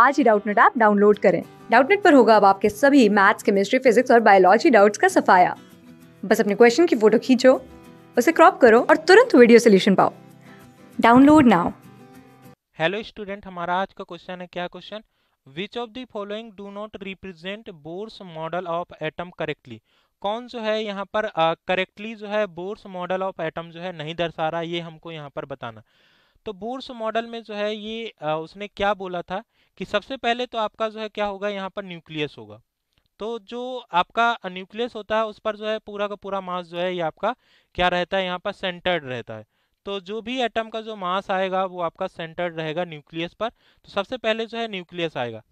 आज ही Doubtnut app download करें डाउटनेट पर होगा अब आपके सभी मैथ्स केमिस्ट्री फिजिक्स और बायोलॉजी डाउट्स का सफाया बस अपने क्वेश्चन की फोटो खींचो उसे क्रॉप करो और तुरंत वीडियो सोल्यूशन पाओ डाउनलोड नाउ हेलो स्टूडेंट हमारा आज का क्वेश्चन है क्या question which of the following do not represent Bohr's model of atom correctly कौन जो है यहाँ पर करेक्टली uh, जो है बोर्स मॉडल ऑफ एटम जो है नहीं दर्शा रहा ये हमको यहाँ पर बताना तो बोर्स मॉडल में जो है ये uh, उसने क्या बोला था कि सबसे पहले तो आपका जो है क्या होगा यहाँ पर न्यूक्लियस होगा तो जो आपका न्यूक्लियस होता है उस पर जो है पूरा का पूरा मास जो है ये आपका क्या रहता है यहाँ पर सेंटर्ड रहता है तो जो भी एटम का जो मास आएगा वो आपका सेंटर्ड रहेगा न्यूक्लियस पर तो सबसे पहले जो है न्यूक्लियस आएगा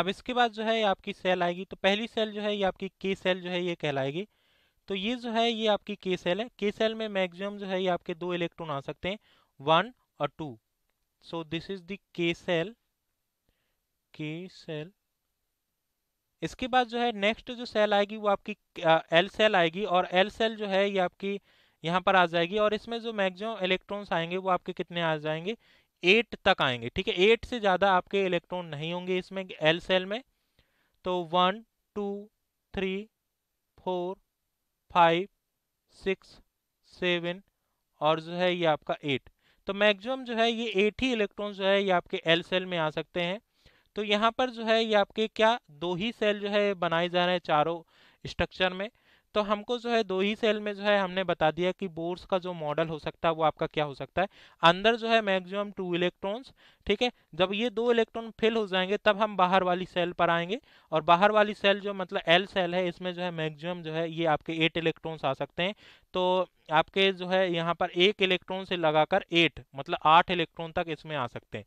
अब इसके बाद जो है आपकी सेल आएगी तो पहली सेल जो है ये आपकी के सेल जो है ये कहलाएगी तो ये जो है ये आपकी के सेल है के सेल में मैक्सिमम जो है ये आपके दो इलेक्ट्रॉन आ सकते हैं वन और two so this is the K shell K shell इसके बाद जो है नेक्स्ट जो सेल आएगी वो आपकी एल सेल आएगी और एल सेल जो है ये आपकी यहाँ पर आ जाएगी और इसमें जो मैक्सिमम इलेक्ट्रॉन्स आएंगे वो आपके कितने आ जाएंगे एट तक आएंगे ठीक है एट से ज़्यादा आपके इलेक्ट्रॉन नहीं होंगे इसमें एल सेल में तो one two three four five six seven और जो है ये आपका एट तो मैक्सिमम जो है ये एट ही इलेक्ट्रॉन जो है ये आपके एल सेल में आ सकते हैं तो यहाँ पर जो है ये आपके क्या दो ही सेल जो है बनाए जा रहे हैं चारों स्ट्रक्चर में तो हमको जो है दो ही सेल में जो है हमने बता दिया कि बोर्स का जो मॉडल हो सकता है वो आपका क्या हो सकता है अंदर जो है मैक्सिमम टू इलेक्ट्रॉन्स ठीक है जब ये दो इलेक्ट्रॉन फिल हो जाएंगे तब हम बाहर वाली सेल पर आएंगे और बाहर वाली सेल जो मतलब एल सेल है इसमें जो है मैक्सिमम जो है ये आपके एट इलेक्ट्रॉन्स आ सकते हैं तो आपके जो है यहाँ पर एक इलेक्ट्रॉन से लगाकर एट मतलब आठ इलेक्ट्रॉन तक इसमें आ सकते हैं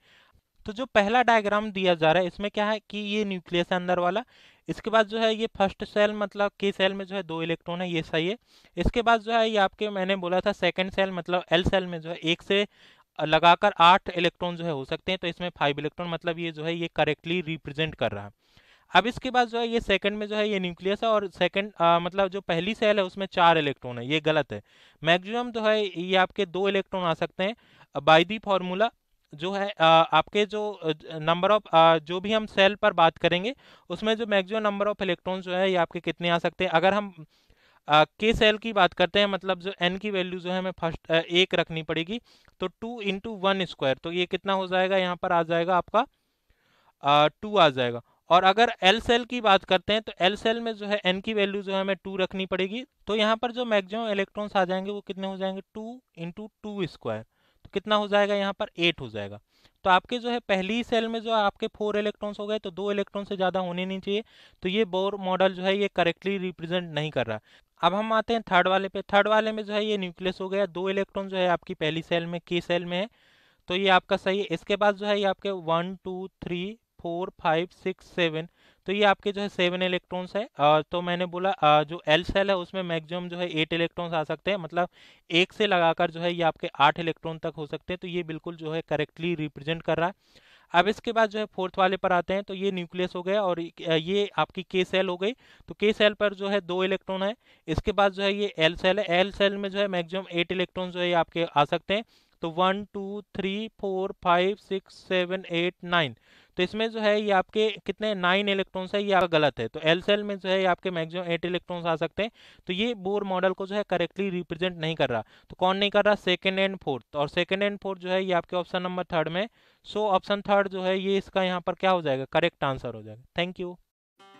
तो जो पहला डायग्राम दिया जा रहा है इसमें क्या है कि ये न्यूक्लियस है अंदर वाला इसके बाद जो है ये फर्स्ट सेल मतलब के सेल में जो है दो इलेक्ट्रॉन है ये सही है इसके बाद जो है ये आपके मैंने बोला था सेकेंड सेल मतलब एल सेल में जो है एक से लगाकर आठ इलेक्ट्रॉन जो है हो सकते हैं तो इसमें फाइव इलेक्ट्रॉन मतलब ये जो है ये करेक्टली रिप्रेजेंट कर रहा है अब इसके बाद जो है ये सेकंड में जो है ये न्यूक्लियस है और सेकंड मतलब जो पहली सेल है उसमें चार इलेक्ट्रॉन है ये गलत है मैक्सिमम जो है ये आपके दो इलेक्ट्रॉन आ सकते हैं बाई दी फॉर्मूला जो है आपके जो नंबर ऑफ जो भी हम सेल पर बात करेंगे उसमें जो मैक्सिमम नंबर ऑफ इलेक्ट्रॉन जो है ये आपके कितने आ सकते हैं अगर हम के सेल की बात करते हैं मतलब जो एन की वैल्यू जो है हमें फर्स्ट एक रखनी पड़ेगी तो टू इंटू वन स्क्वायर तो ये कितना हो जाएगा यहाँ पर आ जाएगा आपका टू आ जाएगा और अगर एल सेल की बात करते हैं तो एल सेल में जो है एन की वैल्यू जो है हमें टू रखनी पड़ेगी तो यहाँ पर जो मैक्सिमम इलेक्ट्रॉन्स आ जाएंगे वो कितने हो जाएंगे टू इंटू टू स्क्वायर तो कितना हो जाएगा यहाँ पर एट हो जाएगा तो आपके जो है पहली सेल में जो आपके फोर इलेक्ट्रॉन्स हो गए तो दो इलेक्ट्रॉन से ज़्यादा होने नहीं चाहिए तो ये बोर मॉडल जो है ये करेक्टली रिप्रेजेंट नहीं कर रहा अब हम आते हैं थर्ड वाले पे थर्ड वाले में जो है ये न्यूक्लियस हो गया दो इलेक्ट्रॉन जो है आपकी पहली सेल में के सेल में है तो ये आपका सही है इसके बाद जो है ये आपके one two three four five six seven तो ये आपके जो है सेवन इलेक्ट्रॉन्स है तो मैंने बोला जो एल सेल है उसमें मैक्सिमम जो है एट इलेक्ट्रॉन्स आ सकते हैं मतलब एक से लगाकर जो है ये आपके आठ इलेक्ट्रॉन तक हो सकते हैं तो ये बिल्कुल जो है करेक्टली रिप्रेजेंट कर रहा है अब इसके बाद जो है फोर्थ वाले पर आते हैं तो ये न्यूक्लियस हो गया और ये आपकी के सेल हो गई तो के सेल पर जो है दो इलेक्ट्रॉन है इसके बाद जो है ये एल सेल है एल सेल में जो है मैक्सिमम एट इलेक्ट्रॉन जो है आपके आ सकते हैं तो one two three four five six seven eight nine तो इसमें जो है ये आपके कितने नाइन इलेक्ट्रॉन्स है ये आपका गलत है तो एल सेल में जो है आपके मैक्सिमम एट इलेक्ट्रॉन्स आ सकते हैं तो ये बोर मॉडल को जो है करेक्टली रिप्रेजेंट नहीं कर रहा तो कौन नहीं कर रहा सेकेंड एंड फोर्थ और सेकेंड एंड फोर्थ जो है ये आपके ऑप्शन नंबर थर्ड में सो ऑप्शन थर्ड जो है ये इसका यहाँ पर क्या हो जाएगा करेक्ट आंसर हो जाएगा थैंक यू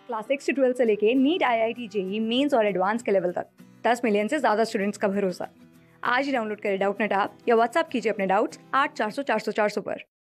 क्लास सिक्स से ट्वेल्थ से लेके NEET I I T JEE mains और एडवांस के लेवल तक दस मिलियन से ज़्यादा स्टूडेंट्स का भरोसा आज ही डाउनलोड करें डाउट नेट आप या व्हाट्सअप कीजिए अपने डाउट्स आठ चार सौ चार सौ चार सौ पर